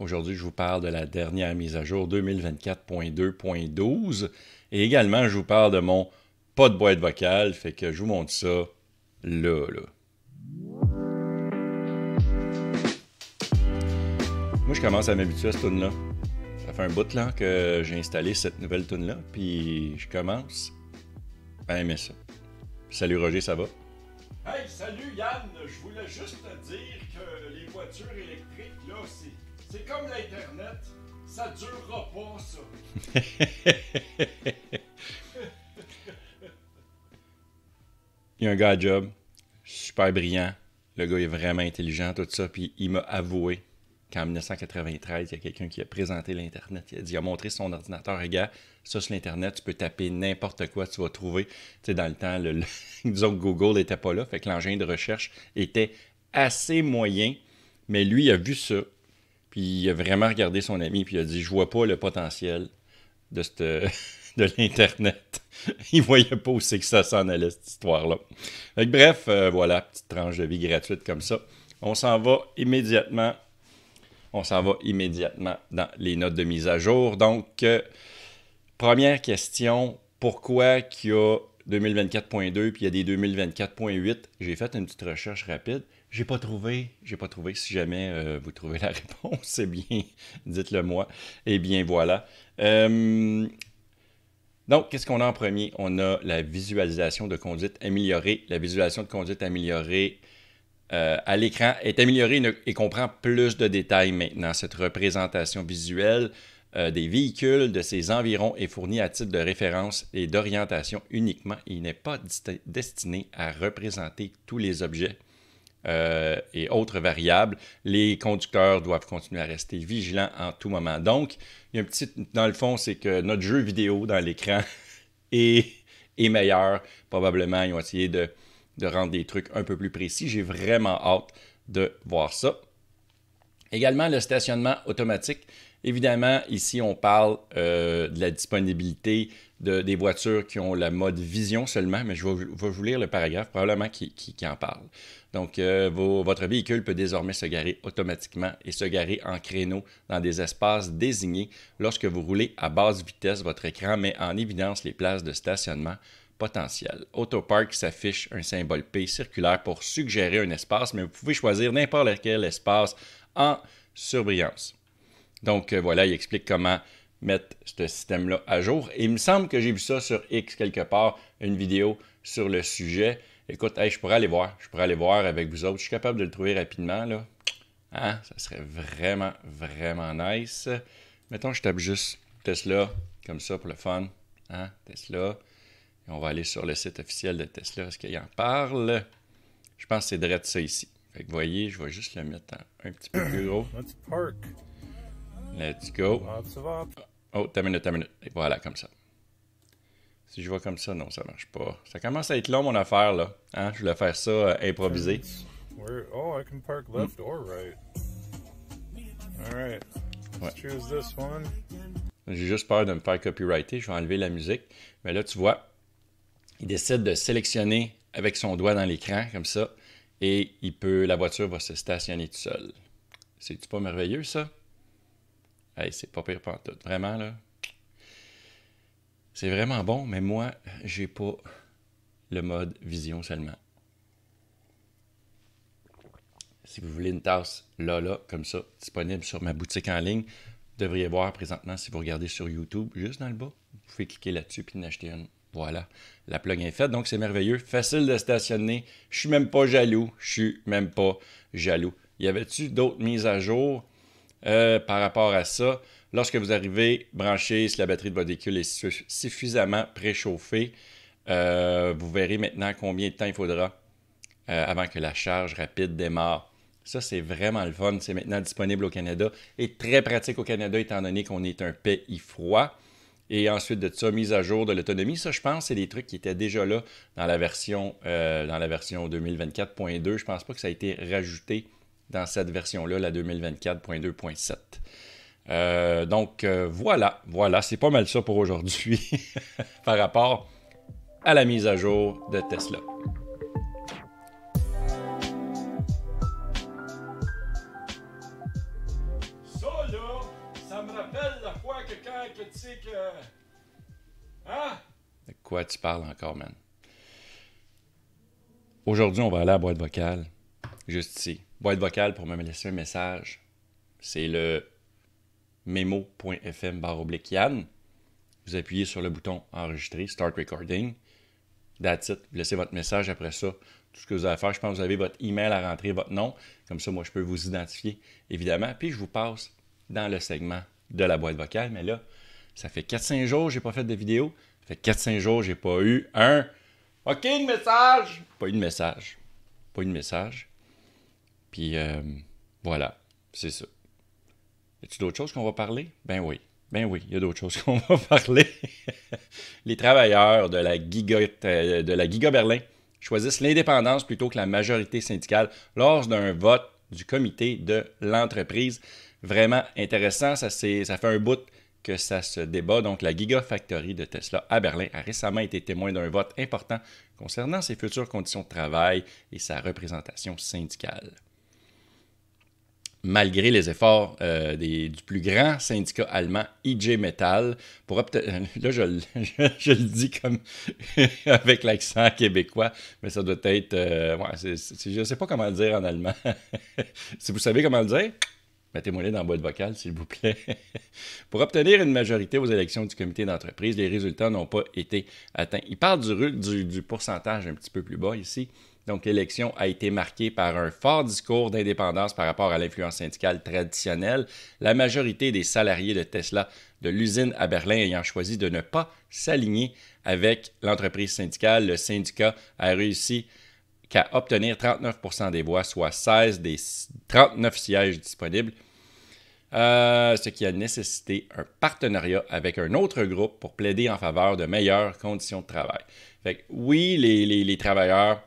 Aujourd'hui, je vous parle de la dernière mise à jour 2024.2.12 et également, je vous parle de mon pas de boîte vocale, fait que je vous montre ça là, là. Moi, je commence à m'habituer à cette tune là Ça fait un bout là que j'ai installé cette nouvelle tune là puis je commence à aimer ça. Salut Roger, ça va? Hey, salut Yann! Je voulais juste te dire que les voitures électriques, là, c'est c'est comme l'Internet. Ça ne durera pas, ça. il y a un gars à job, super brillant. Le gars est vraiment intelligent, tout ça. Puis il m'a avoué qu'en 1993, il y a quelqu'un qui a présenté l'Internet. Il a dit, il a montré son ordinateur, regarde, ça sur l'Internet, tu peux taper n'importe quoi, tu vas trouver. Tu sais, dans le temps, le, Google n'était pas là, fait que l'engin de recherche était assez moyen. Mais lui, il a vu ça, puis il a vraiment regardé son ami, puis il a dit Je vois pas le potentiel de, de l'Internet. il voyait pas où c'est que ça s'en allait, cette histoire-là. bref, euh, voilà, petite tranche de vie gratuite comme ça. On s'en va immédiatement. On s'en va immédiatement dans les notes de mise à jour. Donc, euh, première question pourquoi qu'il y a 2024.2 puis il y a des 2024.8 J'ai fait une petite recherche rapide. J'ai pas trouvé, j'ai pas trouvé. Si jamais euh, vous trouvez la réponse, c'est eh bien, dites-le moi. Et eh bien, voilà. Euh, donc, qu'est-ce qu'on a en premier? On a la visualisation de conduite améliorée. La visualisation de conduite améliorée euh, à l'écran est améliorée et comprend plus de détails maintenant. Cette représentation visuelle des véhicules, de ses environs est fournie à titre de référence et d'orientation uniquement. Il n'est pas destiné à représenter tous les objets euh, et autres variables, les conducteurs doivent continuer à rester vigilants en tout moment. Donc, il y a un petit, dans le fond, c'est que notre jeu vidéo dans l'écran est, meilleur. Probablement, ils ont essayé de rendre des trucs un peu plus précis. J'ai vraiment hâte de voir ça. Également, le stationnement automatique. Évidemment, ici, on parle euh, de la disponibilité des voitures qui ont la mode vision seulement, mais je vais, vous lire le paragraphe probablement qui, en parle. Donc, euh, votre véhicule peut désormais se garer automatiquement et se garer en créneau dans des espaces désignés lorsque vous roulez à basse vitesse. Votre écran met en évidence les places de stationnement potentielles. Autopark s'affiche un symbole P circulaire pour suggérer un espace, mais vous pouvez choisir n'importe quel espace en surbrillance. Donc euh, voilà, il explique comment mettre ce système-là à jour. il me semble que j'ai vu ça sur X quelque part, une vidéo sur le sujet. Écoute, je pourrais aller voir. Je pourrais aller voir avec vous autres. Je suis capable de le trouver rapidement. Là. Hein? Ça serait vraiment, vraiment nice. Mettons, je tape juste Tesla, comme ça, pour le fun. Hein? Tesla. on va aller sur le site officiel de Tesla. Est-ce qu'il en parle? Je pense que c'est direct ça ici. Vous voyez, je vais juste le mettre un petit peu plus gros. park. Let's go. Oh, une minute, une minute. Voilà, comme ça. Si je vois comme ça, non, ça marche pas. Ça commence à être long, mon affaire, là. Hein, je voulais faire ça euh, improvisé. Oh, right. one. J'ai juste peur de me faire copyrighter. Je vais enlever la musique. Mais là, tu vois, il décide de sélectionner avec son doigt dans l'écran, comme ça. Et il peut, la voiture va se stationner tout seul. C'est-tu pas merveilleux, ça? c'est pas pire tout. Vraiment, là. C'est vraiment bon, mais moi, j'ai pas le mode vision seulement. Si vous voulez une tasse là, là, comme ça, disponible sur ma boutique en ligne, vous devriez voir présentement si vous regardez sur YouTube, juste dans le bas. Vous pouvez cliquer là-dessus puis en acheter une. Voilà, la plug est faite, donc c'est merveilleux, facile de stationner. Je suis même pas jaloux, je suis même pas jaloux. Y avait-tu d'autres mises à jour? Euh, par rapport à ça. Lorsque vous arrivez brancher si la batterie de votre véhicule est suffisamment préchauffée, euh, vous verrez maintenant combien de temps il faudra euh, avant que la charge rapide démarre. Ça, c'est vraiment le fun. C'est maintenant disponible au Canada et très pratique au Canada étant donné qu'on est un pays froid. Et ensuite de ça, mise à jour de l'autonomie. Ça, je pense, c'est des trucs qui étaient déjà là dans la version, dans la version 2024.2. Je pense pas que ça a été rajouté dans cette version-là, la 2024.2.7. Euh, donc euh, voilà, voilà, c'est pas mal ça pour aujourd'hui par rapport à la mise à jour de Tesla. Ça là, ça me rappelle la fois que quand tu sais que. Hein? De quoi tu parles encore, man? Aujourd'hui, on va aller à la boîte vocale, juste ici boîte vocale pour me laisser un message, c'est le memo.fm Yann. Vous appuyez sur le bouton enregistrer, start recording. That's it. Vous laissez votre message après ça. Tout ce que vous avez à faire, je pense que vous avez votre email à rentrer, votre nom. Comme ça, moi, je peux vous identifier, évidemment. Puis, je vous passe dans le segment de la boîte vocale. Mais là, ça fait 4-5 jours que je n'ai pas fait de vidéo. Ça fait 4-5 jours que je n'ai pas eu un aucun message. Pas eu de message. Pas eu de message. Puis euh, voilà, c'est ça. Y a-t-il d'autres choses qu'on va parler? Ben oui. Ben oui, il y a d'autres choses qu'on va parler. les travailleurs de la, giga, euh, de la Giga Berlin choisissent l'indépendance plutôt que la majorité syndicale lors d'un vote du comité de l'entreprise. Vraiment intéressant, ça, ça fait un bout que ça se débat. Donc, la Factory de Tesla à Berlin a récemment été témoin d'un vote important concernant ses futures conditions de travail et sa représentation syndicale malgré les efforts euh, des, du plus grand syndicat allemand, IG e Metall, pour obtenir. Là, je, je, le dis comme avec l'accent québécois, mais ça doit être. Euh, ouais, je ne sais pas comment le dire en allemand. si vous savez comment le dire, mettez moi dans la boîte vocale, s'il vous plaît. Pour obtenir une majorité aux élections du comité d'entreprise, les résultats n'ont pas été atteints. Il parle du, du, du, pourcentage un petit peu plus bas ici. Donc, l'élection a été marquée par un fort discours d'indépendance par rapport à l'influence syndicale traditionnelle. La majorité des salariés de Tesla de l'usine à Berlin ayant choisi de ne pas s'aligner avec l'entreprise syndicale, le syndicat a réussi qu'à obtenir 39 des voix, soit 16 des 39 sièges disponibles, euh, ce qui a nécessité un partenariat avec un autre groupe pour plaider en faveur de meilleures conditions de travail. Fait oui, les, les travailleurs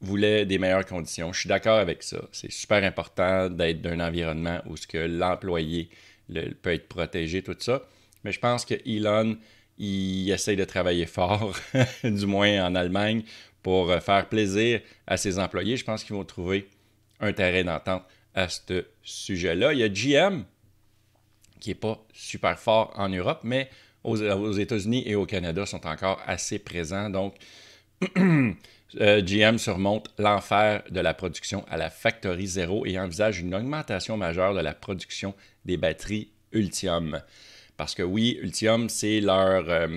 voulait des meilleures conditions. Je suis d'accord avec ça. C'est super important d'être dans un environnement où ce que l'employé peut être protégé, tout ça. Mais je pense que Elon, il essaye de travailler fort, du moins en Allemagne, pour faire plaisir à ses employés. Je pense qu'ils vont trouver un terrain d'entente à ce sujet-là. Il y a GM, qui n'est pas super fort en Europe, mais aux, aux États-Unis et au Canada sont encore assez présents. Donc, Euh, GM surmonte l'enfer de la production à la Factory Zero et envisage une augmentation majeure de la production des batteries Ultium. Parce que oui, Ultium, c'est leur, euh,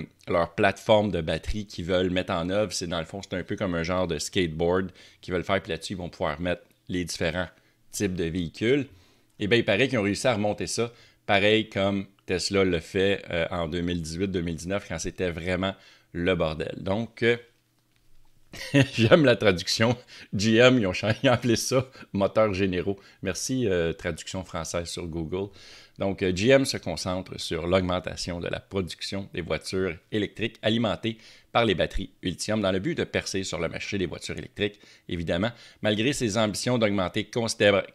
plateforme de batterie qu'ils veulent mettre en œuvre. C'est dans le fond, c'est un peu comme un genre de skateboard qu'ils veulent faire. Puis là-dessus, ils vont pouvoir mettre les différents types de véhicules. Et eh bien, il paraît qu'ils ont réussi à remonter ça, pareil comme Tesla le fait euh, en 2018-2019, quand c'était vraiment le bordel. Donc, J'aime la traduction. GM, ils ont, appelé ça moteur généraux. Merci, euh, traduction française sur Google. Donc, euh, GM se concentre sur l'augmentation de la production des voitures électriques alimentées par les batteries Ultium dans le but de percer sur le marché des voitures électriques, évidemment, malgré ses ambitions d'augmenter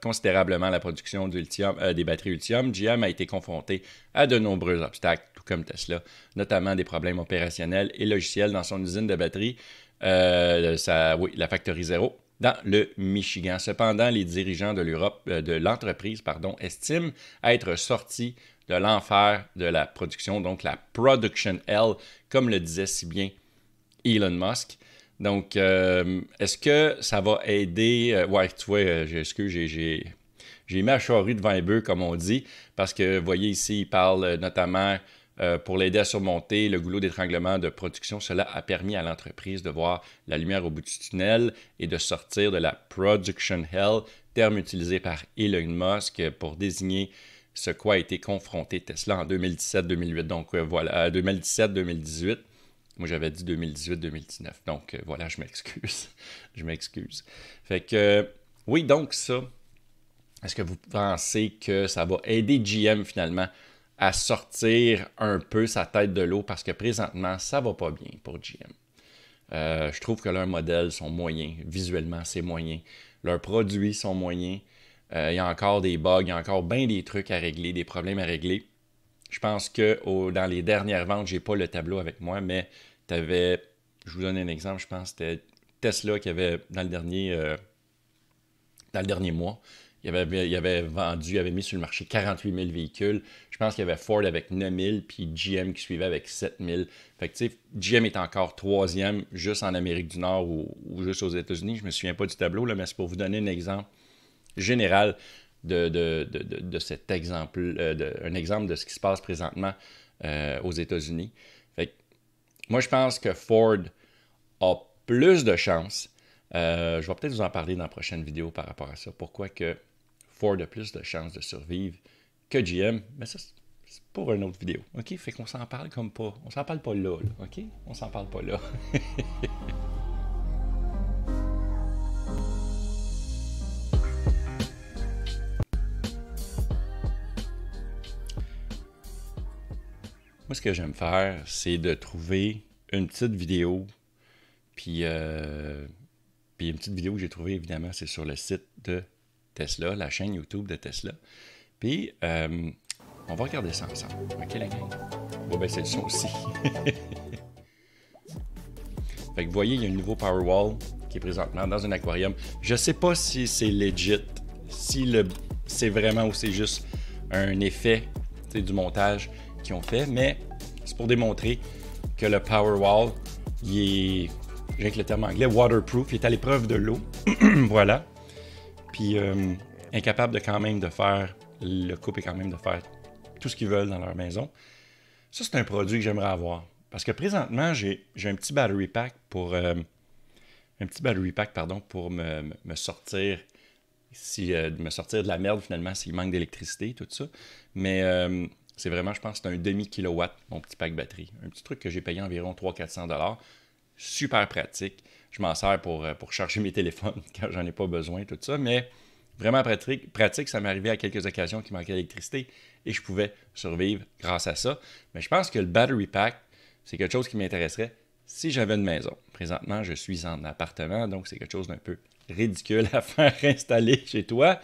considérablement la production euh, des batteries Ultium, GM a été confronté à de nombreux obstacles, tout comme Tesla, notamment des problèmes opérationnels et logiciels dans son usine de batteries. Euh, ça, oui, la Factory Zero, dans le Michigan. Cependant, les dirigeants de l'Europe, euh, de l'entreprise, pardon, estiment être sortis de l'enfer de la production, donc la Production L, comme le disait si bien Elon Musk. Donc, euh, est-ce que ça va aider? ouais, tu vois, j'excuse, j'ai j'ai mis à charrue devant les bœufs, comme on dit, parce que, vous voyez ici, il parle notamment euh, pour l'aider à surmonter le goulot d'étranglement de production. Cela a permis à l'entreprise de voir la lumière au bout du tunnel et de sortir de la production hell, terme utilisé par Elon Musk pour désigner ce quoi a été confronté Tesla en 2017-2008. Donc euh, voilà, 2017-2018. Euh, Moi, j'avais dit 2018-2019. Donc voilà, je m'excuse. je m'excuse. Fait que, oui, donc ça, est-ce que vous pensez que ça va aider GM finalement à sortir un peu sa tête de l'eau parce que présentement, ça va pas bien pour GM. Euh, je trouve que leurs modèles sont moyens, visuellement, c'est moyen. Leurs produits sont moyens. Euh, il y a encore des bugs, il y a encore bien des trucs à régler, des problèmes à régler. Je pense que dans les dernières ventes, je n'ai pas le tableau avec moi, mais tu avais, je vous donne un exemple, je pense que c'était Tesla qui avait, dans le dernier, euh, dans le dernier mois, il avait, avait vendu, il avait mis sur le marché 48 000 véhicules. Je pense qu'il y avait Ford avec 9 000, puis GM qui suivait avec 7 000. Fait que, tu sais, GM est encore troisième juste en Amérique du Nord ou, juste aux États-Unis. Je ne me souviens pas du tableau, là, mais c'est pour vous donner un exemple général de, de, cet exemple, euh, un exemple de ce qui se passe présentement euh, aux États-Unis. moi, je pense que Ford a plus de chances. Euh, je vais peut-être vous en parler dans la prochaine vidéo par rapport à ça. Pourquoi que Ford de plus de chances de survivre que GM, mais ça, c'est pour une autre vidéo. OK? Fait qu'on s'en parle comme pas. On s'en parle pas là, OK? On s'en parle pas là. Moi, ce que j'aime faire, c'est de trouver une petite vidéo. Puis, euh, puis une petite vidéo que j'ai trouvée, évidemment, c'est sur le site de Tesla, la chaîne YouTube de Tesla. Puis, euh, on va regarder ça ensemble. OK, la gang? On va ben, le son aussi. fait que vous voyez, il y a un nouveau Powerwall qui est présentement dans un aquarium. Je ne sais pas si c'est legit, si c'est vraiment ou c'est juste un effet du montage qu'ils ont fait, mais c'est pour démontrer que le Powerwall, il est, avec le terme anglais, waterproof, il est à l'épreuve de l'eau. voilà. Puis euh, incapable de quand même de faire, le couple et quand même de faire tout ce qu'ils veulent dans leur maison. Ça, c'est un produit que j'aimerais avoir. Parce que présentement, j'ai un petit battery pack pour. Euh, un petit battery pack, pardon, pour me, sortir. Si, euh, me sortir de la merde finalement s'il manque d'électricité, tout ça. Mais c'est vraiment, je pense, c'est un demi-kilowatt, mon petit pack batterie. Un petit truc que j'ai payé environ 300-400 super pratique. Je m'en sers pour, euh, pour charger mes téléphones quand j'en ai pas besoin, tout ça. Mais vraiment pratique, pratique ça m'est arrivé à quelques occasions qu'il manquait d'électricité et je pouvais survivre grâce à ça. Mais je pense que le battery pack, c'est quelque chose qui m'intéresserait si j'avais une maison. Présentement, je suis en appartement, donc c'est quelque chose d'un peu ridicule à faire installer chez toi.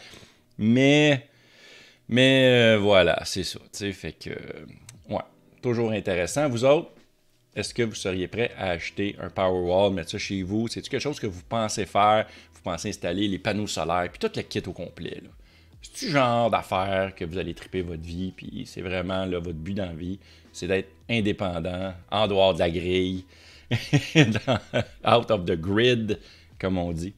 Mais, mais euh, voilà, c'est ça. Fait que, euh, ouais, toujours intéressant. Vous autres, est-ce que vous seriez prêt à acheter un Powerwall, mettre ça chez vous? cest quelque chose que vous pensez faire? Vous pensez installer les panneaux solaires, puis toute la kit au complet. C'est-tu genre d'affaire que vous allez triper votre vie, puis c'est vraiment votre but vie, c'est d'être indépendant, en dehors de la grille, out of the grid, comme on dit.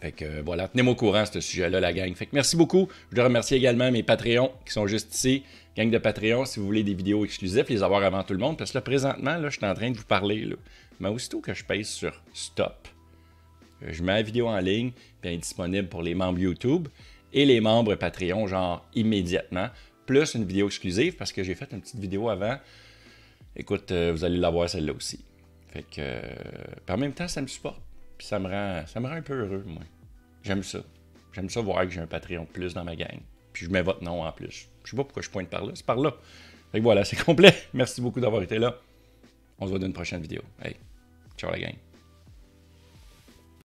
Fait que euh, voilà, tenez-moi au courant ce sujet-là, la gang. Fait que merci beaucoup. Je veux remercier également mes Patreons qui sont juste ici gang de Patreon, si vous voulez des vidéos exclusives, les avoir avant tout le monde. Parce que là, présentement, là, je suis en train de vous parler. Là. Mais aussitôt que je pèse sur Stop, euh, je mets la vidéo en ligne, puis elle est disponible pour les membres YouTube et les membres Patreon, genre immédiatement, plus une vidéo exclusive parce que j'ai fait une petite vidéo avant. Écoute, euh, vous allez la voir celle-là aussi. Fait que, euh, par en même temps, ça me supporte, puis ça me rend, ça me rend un peu heureux, moi. J'aime ça. J'aime ça voir que j'ai un Patreon plus dans ma gang je mets votre nom en plus. Je sais pas pourquoi je pointe par là. C'est par là. Fait voilà, c'est complet. Merci beaucoup d'avoir été là. On se voit dans une prochaine vidéo. Hey, ciao la gang.